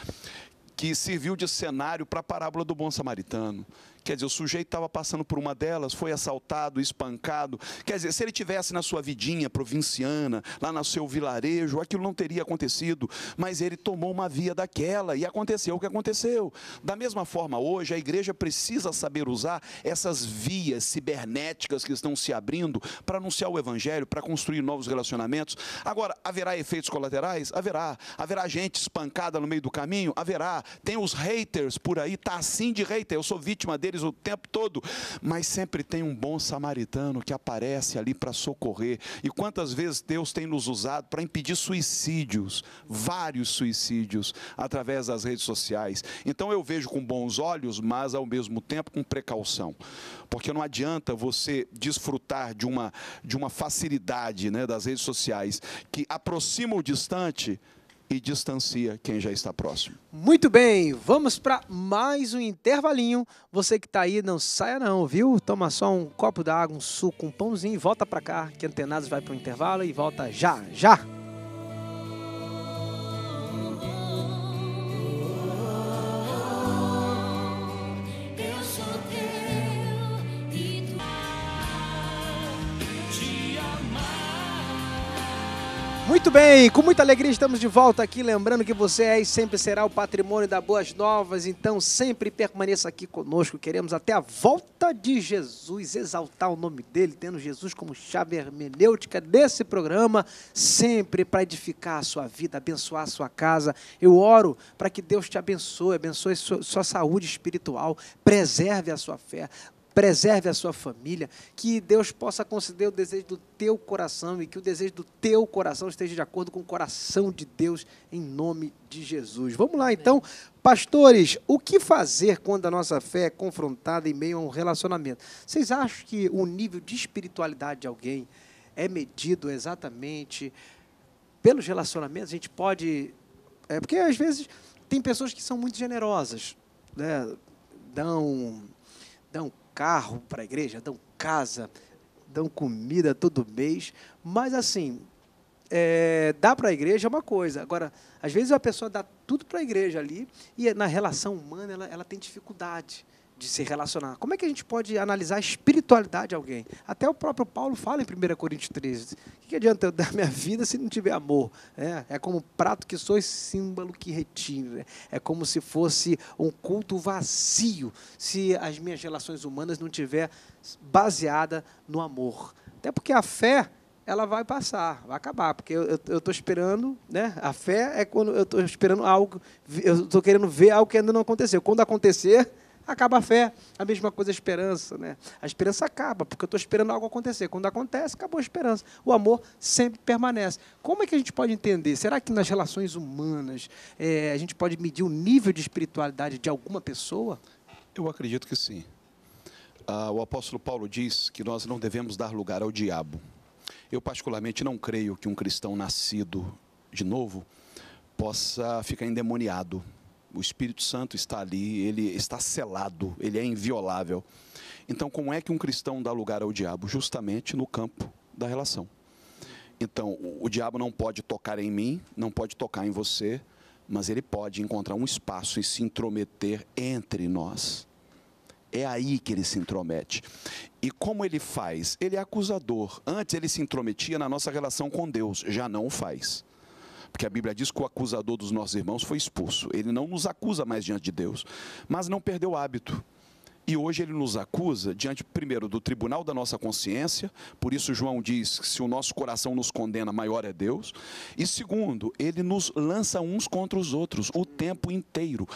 Speaker 1: que serviu de cenário para a parábola do bom samaritano. Quer dizer, o sujeito estava passando por uma delas, foi assaltado, espancado. Quer dizer, se ele tivesse na sua vidinha provinciana, lá no seu vilarejo, aquilo não teria acontecido, mas ele tomou uma via daquela e aconteceu o que aconteceu. Da mesma forma, hoje a igreja precisa saber usar essas vias cibernéticas que estão se abrindo para anunciar o evangelho, para construir novos relacionamentos. Agora, haverá efeitos colaterais? Haverá. Haverá gente espancada no meio do caminho? Haverá. Tem os haters por aí, tá assim de hater, eu sou vítima dele deles o tempo todo, mas sempre tem um bom samaritano que aparece ali para socorrer. E quantas vezes Deus tem nos usado para impedir suicídios, vários suicídios, através das redes sociais. Então eu vejo com bons olhos, mas ao mesmo tempo com precaução. Porque não adianta você desfrutar de uma, de uma facilidade né, das redes sociais que aproxima o distante e distancia quem já está próximo. Muito bem, vamos
Speaker 2: para mais um intervalinho. Você que está aí, não saia não, viu? Toma só um copo d'água, um suco, um pãozinho e volta para cá, que Antenados vai para o intervalo e volta já, já! Muito bem, com muita alegria estamos de volta aqui, lembrando que você é e sempre será o patrimônio da Boas Novas, então sempre permaneça aqui conosco, queremos até a volta de Jesus, exaltar o nome dele, tendo Jesus como chave hermenêutica desse programa, sempre para edificar a sua vida, abençoar a sua casa. Eu oro para que Deus te abençoe, abençoe sua, sua saúde espiritual, preserve a sua fé preserve a sua família, que Deus possa conceder o desejo do teu coração e que o desejo do teu coração esteja de acordo com o coração de Deus, em nome de Jesus. Vamos lá então, pastores, o que fazer quando a nossa fé é confrontada em meio a um relacionamento? Vocês acham que o nível de espiritualidade de alguém é medido exatamente pelos relacionamentos? A gente pode. É porque às vezes tem pessoas que são muito generosas, né? dão, dão carro para a igreja, dão casa, dão comida todo mês, mas assim, é, para a igreja é uma coisa. Agora, às vezes a pessoa dá tudo para a igreja ali e na relação humana ela, ela tem dificuldade de se relacionar. Como é que a gente pode analisar a espiritualidade de alguém? Até o próprio Paulo fala em 1 Coríntios 13: o que adianta eu dar minha vida se não tiver amor? É, é como prato que sois, símbolo que retiro. É, é como se fosse um culto vazio se as minhas relações humanas não tiver baseada no amor. Até porque a fé ela vai passar, vai acabar, porque eu estou esperando, né? A fé é quando eu estou esperando algo, eu estou querendo ver algo que ainda não aconteceu. Quando acontecer, acaba a fé. A mesma coisa a esperança, né? A esperança acaba, porque eu estou esperando algo acontecer. Quando acontece, acabou a esperança. O amor sempre permanece. Como é que a gente pode entender? Será que nas relações humanas é, a gente pode medir o nível de espiritualidade
Speaker 1: de alguma pessoa? Eu acredito que sim. Ah, o apóstolo Paulo diz que nós não devemos dar lugar ao diabo. Eu, particularmente, não creio que um cristão nascido de novo possa ficar endemoniado o Espírito Santo está ali, ele está selado, ele é inviolável. Então, como é que um cristão dá lugar ao diabo? Justamente no campo da relação. Então, o, diabo não pode tocar em mim, não pode tocar em você, mas ele pode encontrar um espaço e se intrometer entre nós. É aí que ele se intromete. E como ele faz? Ele é acusador. Antes ele se intrometia na nossa relação com Deus, já não o faz. Porque a Bíblia diz que o acusador dos nossos irmãos foi expulso. Ele não nos acusa mais diante de Deus, mas não perdeu o hábito. E hoje ele nos acusa diante, primeiro, do tribunal da nossa consciência, por isso João diz que se o nosso coração nos condena, maior é Deus. E segundo, ele nos lança uns contra os outros o tempo inteiro.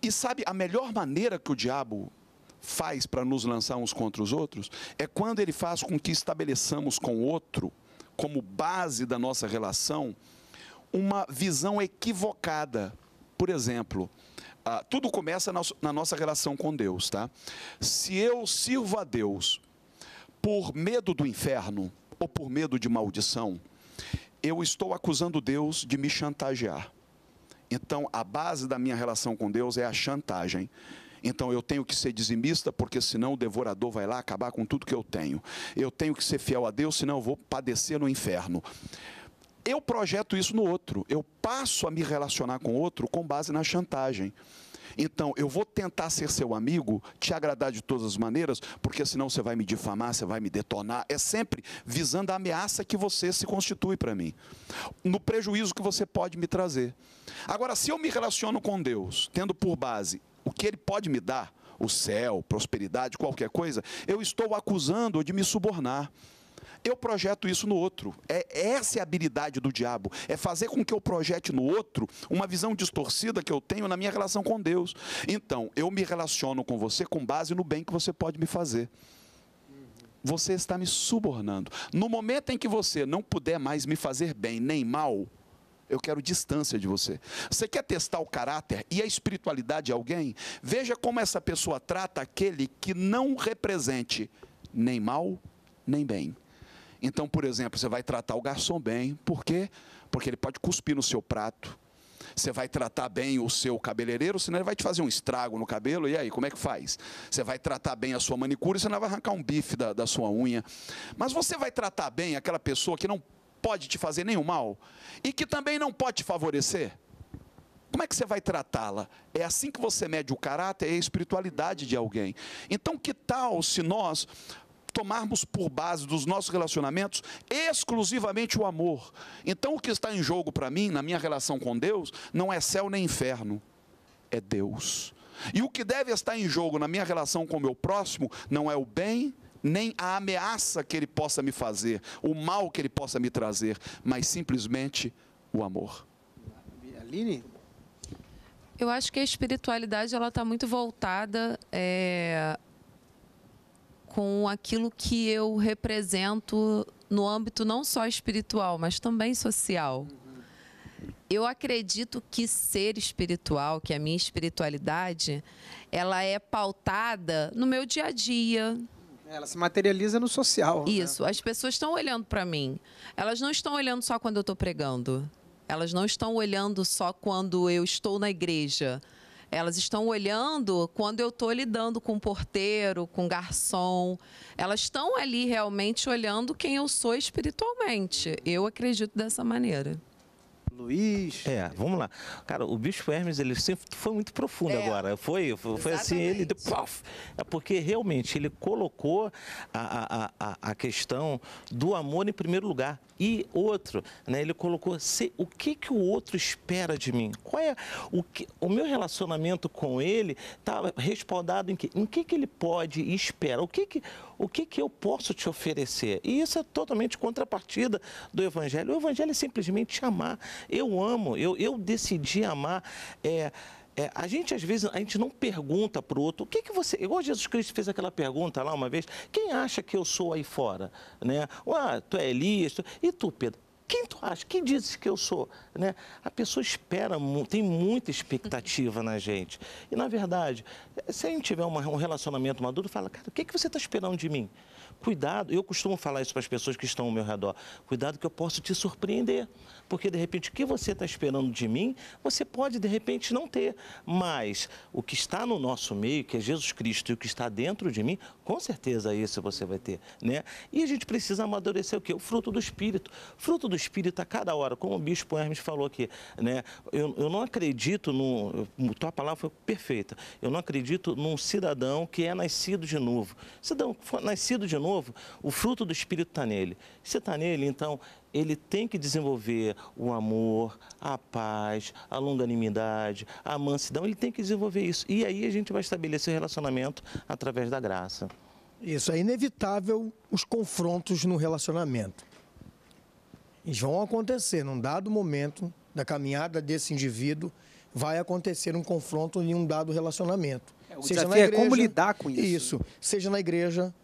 Speaker 1: E sabe, a melhor maneira que o diabo faz para nos lançar uns contra os outros é quando ele faz com que estabeleçamos com o outro, como base da nossa relação, uma visão equivocada. Por exemplo, ah, tudo começa na, na nossa relação com Deus, tá? Se eu sirvo a Deus por medo do inferno ou por medo de maldição, eu estou acusando Deus de me chantagear. Então, a base da minha relação com Deus é a chantagem. Então eu tenho que ser dizimista, porque senão o devorador vai lá acabar com tudo que eu tenho. Eu tenho que ser fiel a Deus, senão eu vou padecer no inferno eu projeto isso no outro. Eu passo a me relacionar com o outro com base na chantagem. Então, eu vou tentar ser seu amigo, te agradar de todas as maneiras, porque senão você vai me difamar, você vai me detonar. É sempre visando a ameaça que você se constitui para mim, no prejuízo que você pode me trazer. Agora, se eu me relaciono com Deus, tendo por base o que Ele pode me dar, o céu, prosperidade, qualquer coisa, eu estou acusando de me subornar eu projeto isso no outro. É essa é a habilidade do diabo, é fazer com que eu projete no outro uma visão distorcida que eu tenho na minha relação com Deus. Então, eu me relaciono com você com base no bem que você pode me fazer. Você está me subornando. No momento em que você não puder mais me fazer bem nem mal, eu quero distância de você. Você quer testar o caráter e a espiritualidade de alguém? Veja como essa pessoa trata aquele que não represente nem mal, nem bem. Então, por exemplo, você vai tratar o garçom bem. Por quê? Porque ele pode cuspir no seu prato. Você vai tratar bem o seu cabeleireiro, senão ele vai te fazer um estrago no cabelo, e aí, como é que faz? Você vai tratar bem a sua manicure, senão vai arrancar um bife da, da sua unha. Mas você vai tratar bem aquela pessoa que não pode te fazer nenhum mal e que também não pode te favorecer? Como é que você vai tratá-la? É assim que você mede o caráter e é a espiritualidade de alguém. Então, que tal se nós tomarmos por base dos nossos relacionamentos exclusivamente o amor. Então, o que está em jogo para mim, na minha relação com Deus, não é céu nem inferno, é Deus. E o que deve estar em jogo na minha relação com o meu próximo não é o bem, nem a ameaça que ele possa me fazer, o mal que ele possa me trazer, mas simplesmente o amor.
Speaker 3: Aline? Eu acho que a espiritualidade ela está muito voltada é, com aquilo que eu represento no âmbito não só espiritual, mas também social. Eu acredito que ser espiritual, que a minha espiritualidade, ela é pautada no meu dia a dia, é, ela se materializa no social. Né? Isso. Né? As pessoas estão olhando para mim. Elas não estão olhando só quando eu estou pregando. Elas não estão olhando só quando eu estou na igreja. Elas estão olhando quando eu estou lidando com porteiro, com garçom. Elas estão ali realmente olhando quem eu sou espiritualmente. Eu acredito dessa maneira.
Speaker 5: Luiz. É, vamos lá. Cara, o Bispo Hermes, ele sempre foi muito profundo é, agora. Foi, foi assim, ele... De, pof, é porque realmente ele colocou a, a, a, a, questão do amor em primeiro lugar. E outro, né, ele colocou se, o que, que o outro espera de mim? Qual é o, que, o meu relacionamento com ele está respaldado em que? Em que, que ele pode esperar? O que que o que, que eu posso te oferecer? E isso é totalmente contrapartida do Evangelho. O Evangelho é simplesmente amar. Eu amo, eu, eu decidi amar. É, é, a gente às vezes a gente não pergunta para o outro o que que você igual Jesus Cristo fez aquela pergunta lá uma vez quem acha que eu sou aí fora né ah tu é Elias tu... e tu Pedro quem tu acha? Quem disse que eu sou? Né? A pessoa espera, tem muita expectativa na gente. E, na verdade, se a gente tiver uma, um relacionamento maduro, fala, cara, o que, é que você está esperando de mim? Cuidado, eu costumo falar isso para as pessoas que estão ao meu redor. Cuidado que eu posso te surpreender, porque de repente o que você está esperando de mim, você pode de repente não ter. Mas o que está no nosso meio, que é Jesus Cristo, e o que está dentro de mim, com certeza isso você vai ter, né? E a gente precisa amadurecer o quê? O fruto do Espírito. Fruto do Espírito a cada hora, como o Bispo Hermes falou aqui, né? Eu, eu não acredito no... Tua palavra foi perfeita. Eu não acredito num cidadão que é nascido de novo. Cidadão nascido de novo novo, o fruto do Espírito está nele. Se está nele, então ele tem que desenvolver o amor, a paz, a longanimidade, a mansidão, ele tem que desenvolver isso. E aí a gente vai estabelecer o relacionamento através da graça.
Speaker 4: Isso, é inevitável os confrontos no relacionamento. Eles vão acontecer num dado momento da caminhada desse indivíduo, vai acontecer um confronto em um dado relacionamento. É, o seja na igreja, é como lidar com isso. Isso, né? seja na igreja,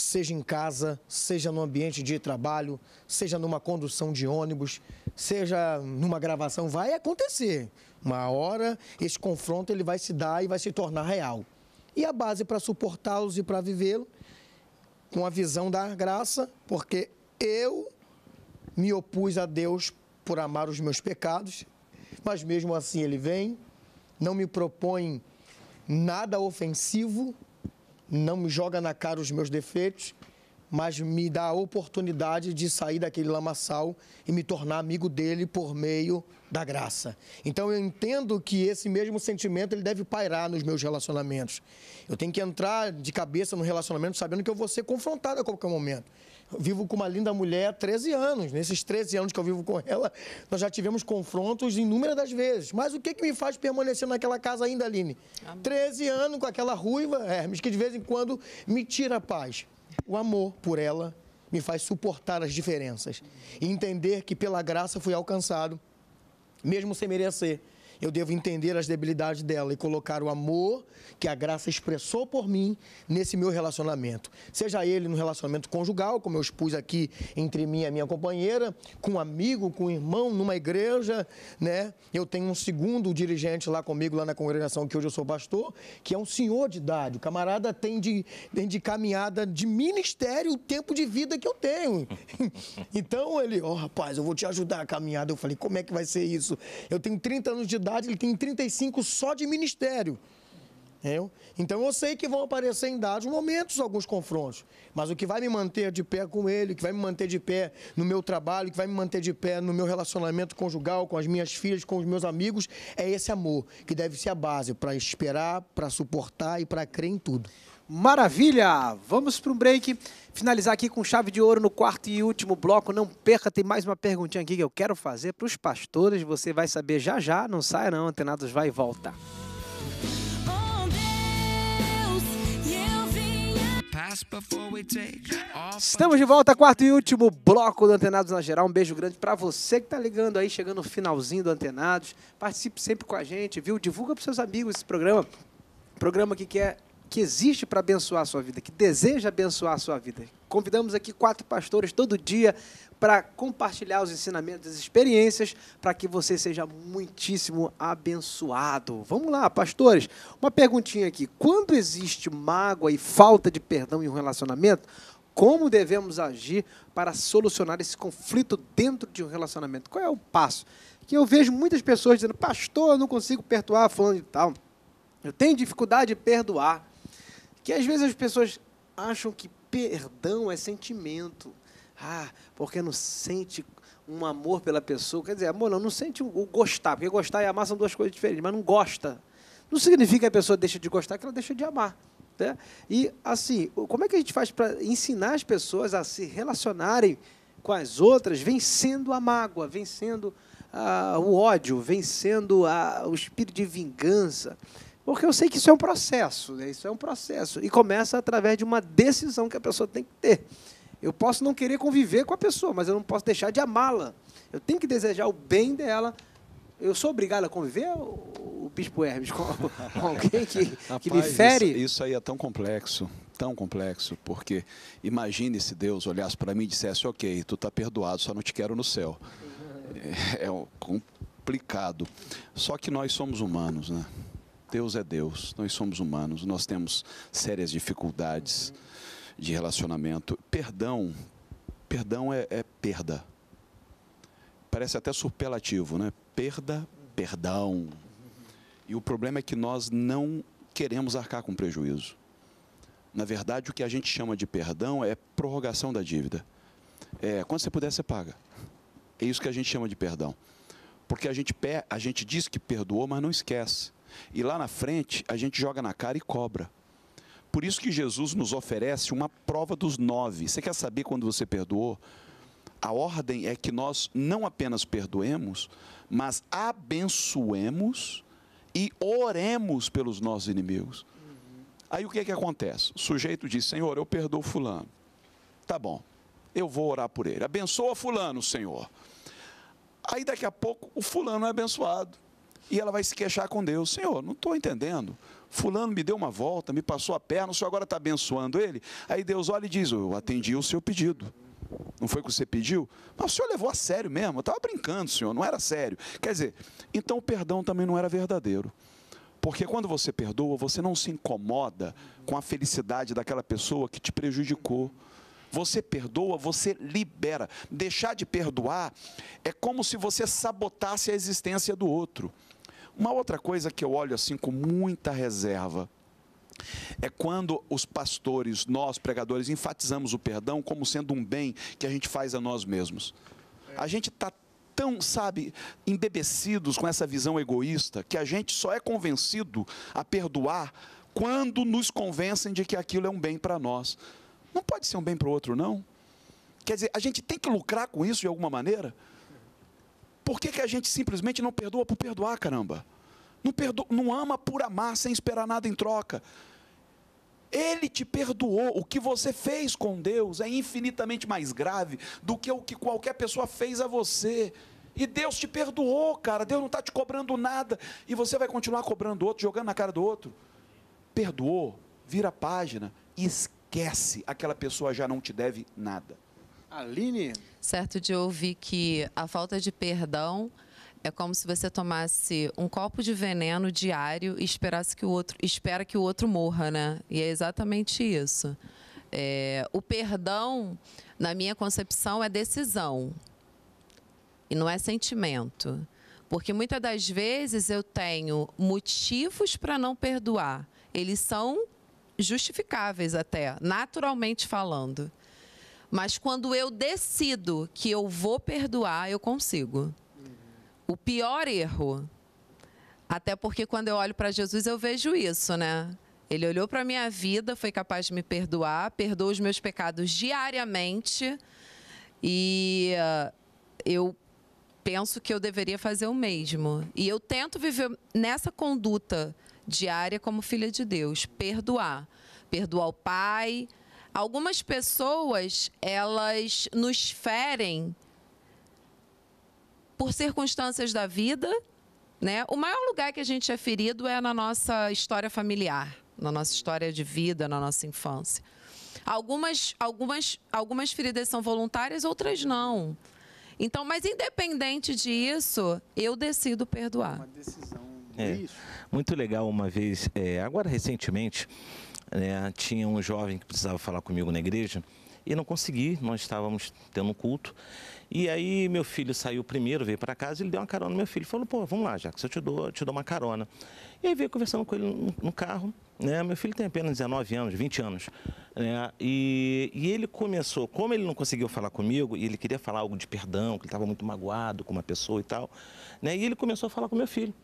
Speaker 4: seja em casa, seja no ambiente de trabalho, seja numa condução de ônibus, seja numa gravação, vai acontecer. Uma hora esse confronto ele vai se dar e vai se tornar real. E a base para suportá-los e para vivê-lo com a visão da graça, porque eu me opus a Deus por amar os meus pecados, mas mesmo assim ele vem, não me propõe nada ofensivo, não me joga na cara os meus defeitos, mas me dá a oportunidade de sair daquele lamaçal e me tornar amigo dele por meio da graça. Então eu entendo que esse mesmo sentimento ele deve pairar nos meus relacionamentos. Eu tenho que entrar de cabeça no relacionamento sabendo que eu vou ser confrontado a qualquer momento vivo com uma linda mulher há 13 anos. Nesses 13 anos que eu vivo com ela, nós já tivemos confrontos inúmeras das vezes. Mas o que, que me faz permanecer naquela casa ainda, Aline? Amém. 13 anos com aquela ruiva, Hermes, que de vez em quando me tira a paz. O amor por ela me faz suportar as diferenças e entender que pela graça fui alcançado, mesmo sem merecer eu devo entender as debilidades dela e colocar o amor que a graça expressou por mim nesse meu relacionamento. Seja ele no relacionamento conjugal, como eu expus aqui entre mim e a minha companheira, com um amigo, com um irmão, numa igreja, né? Eu tenho um segundo dirigente lá comigo, lá na congregação que hoje eu sou pastor, que é um senhor de idade. O camarada tem de, tem de caminhada de ministério o tempo de vida que eu tenho. Então ele, ó oh, rapaz, eu vou te ajudar a caminhada. Eu falei, como é que vai ser isso? Eu tenho 30 anos de idade ele tem 35 só de ministério. entendeu? Então eu sei que vão aparecer em dados momentos alguns confrontos, mas o que vai me manter de pé com ele, o que vai me manter de pé no meu trabalho, o que vai me manter de pé no meu relacionamento conjugal, com as minhas filhas, com os meus amigos, é esse amor que deve ser a base para esperar,
Speaker 2: para suportar e para crer em tudo. Maravilha! Vamos para um break. Finalizar aqui com chave de ouro no quarto e último bloco. Não perca, tem mais uma perguntinha aqui que eu quero fazer para os pastores. Você vai saber já já. Não saia não, Antenados vai e volta. Estamos de volta, quarto e último bloco do Antenados na Geral. Um beijo grande para você que está ligando aí, chegando no finalzinho do Antenados. Participe sempre com a gente, viu? Divulga para seus amigos esse programa. Programa que quer que existe para abençoar a sua vida, que deseja abençoar a sua vida. Convidamos aqui quatro pastores todo dia para compartilhar os ensinamentos, as experiências, para que você seja muitíssimo abençoado. Vamos lá, pastores. Uma perguntinha aqui: quando existe mágoa e falta de perdão em um relacionamento, como devemos agir para solucionar esse conflito dentro de um relacionamento? Qual é o passo? Que eu vejo muitas pessoas dizendo, pastor, eu não consigo perdoar, falando e tal. Eu tenho dificuldade de perdoar. Que às vezes as pessoas acham que perdão é sentimento. Ah, porque não sente um amor pela pessoa. Quer dizer, amor não, não sente o gostar, porque gostar e amar são duas coisas diferentes, mas não gosta. Não significa que a pessoa deixa de gostar que ela deixa de amar. Né? E assim, como é que a gente faz para ensinar as pessoas a se relacionarem com as outras, vencendo a mágoa, vencendo ah, o ódio, vencendo ah, o espírito de vingança, porque eu sei que isso é um processo, né? isso é um processo. E começa através de uma decisão que a pessoa tem que ter. Eu posso não querer conviver com a pessoa, mas eu não posso deixar de amá-la. Eu tenho que desejar o bem dela. Eu sou obrigado a conviver, o Bispo Hermes, com, alguém que, Rapaz, que me fere? Isso,
Speaker 1: isso aí é tão complexo, tão complexo, porque imagine se Deus olhasse para mim e dissesse, ok, tu está perdoado, só não te quero no céu. É, é complicado. Só que nós somos humanos, né? Deus é Deus, nós somos humanos, nós temos sérias dificuldades de relacionamento. Perdão, perdão é, é perda. Parece até superlativo, né? Perda, perdão. E o problema é que nós não queremos arcar com prejuízo. Na verdade, o que a gente chama de perdão é prorrogação da dívida. É, quando você puder, você paga. É isso que a gente chama de perdão. Porque a gente, a gente diz que perdoou, mas não esquece. E lá na frente, a gente joga na cara e cobra. Por isso que Jesus nos oferece uma prova dos nove. Você quer saber quando você perdoou? A ordem é que nós não apenas perdoemos, mas abençoemos e oremos pelos nossos inimigos. Aí o que é que acontece? O sujeito diz: Senhor, eu perdoo Fulano. Tá bom, eu vou orar por ele. Abençoa Fulano, Senhor. Aí daqui a pouco o Fulano é abençoado. E ela vai se queixar com Deus: Senhor, não estou entendendo. Fulano me deu uma volta, me passou a perna, o senhor agora está abençoando ele. Aí Deus olha e diz: Eu atendi o seu pedido. Não foi o que você pediu? Mas o senhor levou a sério mesmo. Eu estava brincando, senhor, não era sério. Quer dizer, então o perdão também não era verdadeiro. Porque quando você perdoa, você não se incomoda com a felicidade daquela pessoa que te prejudicou. Você perdoa, você libera. Deixar de perdoar é como se você sabotasse a existência do outro. Uma outra coisa que eu olho assim com muita reserva é quando os pastores, nós pregadores, enfatizamos o perdão como sendo um bem que a gente faz a nós mesmos. É. A gente está tão, sabe, embebecidos com essa visão egoísta que a gente só é convencido a perdoar quando nos convencem de que aquilo é um bem para nós. Não pode ser um bem para o outro, não. Quer dizer, a gente tem que lucrar com isso de alguma maneira. Por que, que a gente simplesmente não perdoa por perdoar, caramba? Não, perdoa, não ama por amar sem esperar nada em troca. Ele te perdoou. O que você fez com Deus é infinitamente mais grave do que o que qualquer pessoa fez a você. E Deus te perdoou, cara. Deus não está te cobrando nada. E você vai continuar cobrando o outro, jogando na cara do outro. Perdoou, vira a página e esquece. Aquela pessoa já não te deve nada.
Speaker 3: Aline. Certo de ouvir que a falta de perdão é como se você tomasse um copo de veneno diário e esperasse que o outro espera que o outro morra, né? E é exatamente isso. É, o perdão, na minha concepção, é decisão e não é sentimento, porque muitas das vezes eu tenho motivos para não perdoar. Eles são justificáveis até, naturalmente falando. Mas quando eu decido que eu vou perdoar, eu consigo. O pior erro. Até porque quando eu olho para Jesus, eu vejo isso, né? Ele olhou para a minha vida, foi capaz de me perdoar, perdoou os meus pecados diariamente. E uh, eu penso que eu deveria fazer o mesmo. E eu tento viver nessa conduta diária como filha de Deus, perdoar. Perdoar o pai, Algumas pessoas, elas nos ferem por circunstâncias da vida, né? O maior lugar que a gente é ferido é na nossa história familiar, na nossa história de vida, na nossa infância. Algumas, algumas, algumas feridas são voluntárias, outras não. Então, mas independente disso, eu decido perdoar. Uma decisão.
Speaker 5: É, muito legal uma vez, é, agora recentemente, né, tinha um jovem que precisava falar comigo na igreja e não consegui, nós estávamos tendo um culto. E aí meu filho saiu primeiro, veio para casa, ele deu uma carona no meu filho, falou, pô, vamos lá, Jacques, eu te dou, te dou uma carona. E aí veio conversando com ele no, no carro, né, meu filho tem apenas 19 anos, 20 anos, né, e, e ele começou, como ele não conseguiu falar comigo, e ele queria falar algo de perdão, que ele estava muito magoado com uma pessoa e tal, né, e ele começou a falar com meu filho.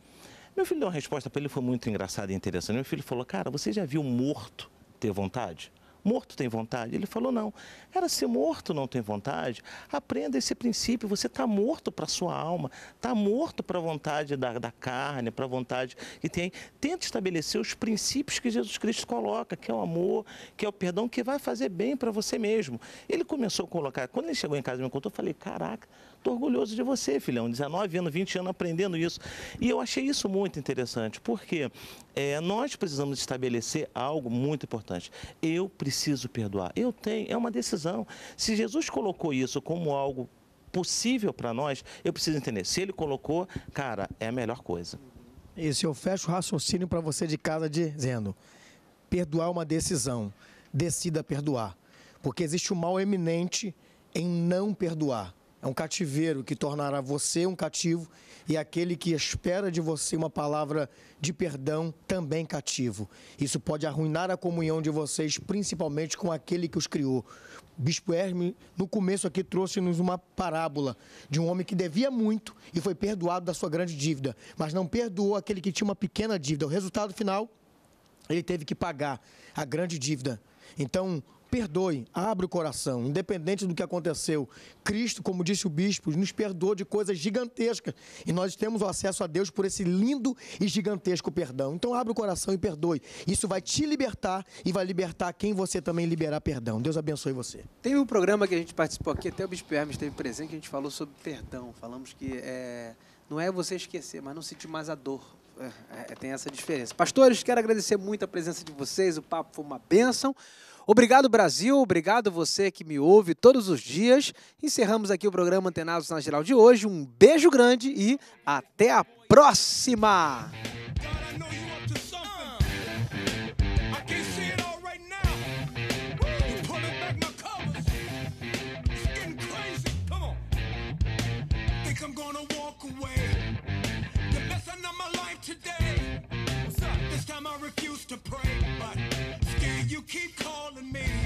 Speaker 5: Meu filho deu uma resposta para ele, foi muito engraçada e interessante. Meu filho falou, cara, você já viu morto ter vontade? Morto tem vontade? Ele falou, não. Era se morto não tem vontade, aprenda esse princípio. Você está morto para a sua alma, está morto para a vontade da, da carne, para a vontade que tem. Tenta estabelecer os princípios que Jesus Cristo coloca, que é o amor, que é o perdão, que vai fazer bem para você mesmo. Ele começou a colocar, quando ele chegou em casa e me contou, eu falei, caraca, Estou orgulhoso de você, filhão. 19 anos, 20 anos aprendendo isso. E eu achei isso muito interessante, porque é, nós precisamos estabelecer algo muito importante. Eu preciso perdoar. Eu tenho, é uma decisão. Se Jesus colocou isso como algo possível para nós, eu preciso entender. Se ele colocou, cara, é a melhor coisa.
Speaker 4: Isso, eu fecho o raciocínio para você de casa dizendo: perdoar é uma decisão, decida perdoar. Porque existe o mal eminente em não perdoar. É um cativeiro que tornará você um cativo e aquele que espera de você uma palavra de perdão também cativo. Isso pode arruinar a comunhão de vocês, principalmente com aquele que os criou. Bispo Hermes, no começo aqui, trouxe-nos uma parábola de um homem que devia muito e foi perdoado da sua grande dívida, mas não perdoou aquele que tinha uma pequena dívida. O resultado final, ele teve que pagar a grande dívida. Então, perdoe, abre o coração, independente do que aconteceu. Cristo, como disse o bispo, nos perdoou de coisas gigantescas e nós temos o acesso a Deus por esse lindo e gigantesco perdão. Então abre o coração e perdoe. Isso vai te libertar e vai libertar quem você também liberar perdão. Deus abençoe você.
Speaker 2: Tem um programa que a gente participou aqui, até o bispo Hermes esteve presente, que a gente falou sobre perdão. Falamos que é, não é você esquecer, mas não sentir mais a dor. É, é, tem essa diferença. Pastores, quero agradecer muito a presença de vocês. O papo foi uma bênção. Obrigado, Brasil. Obrigado você que me ouve todos os dias. Encerramos aqui o programa Antenados na Geral de hoje. Um beijo grande e até a próxima! today. What's up? This time I refuse
Speaker 1: to pray, but. You keep calling me.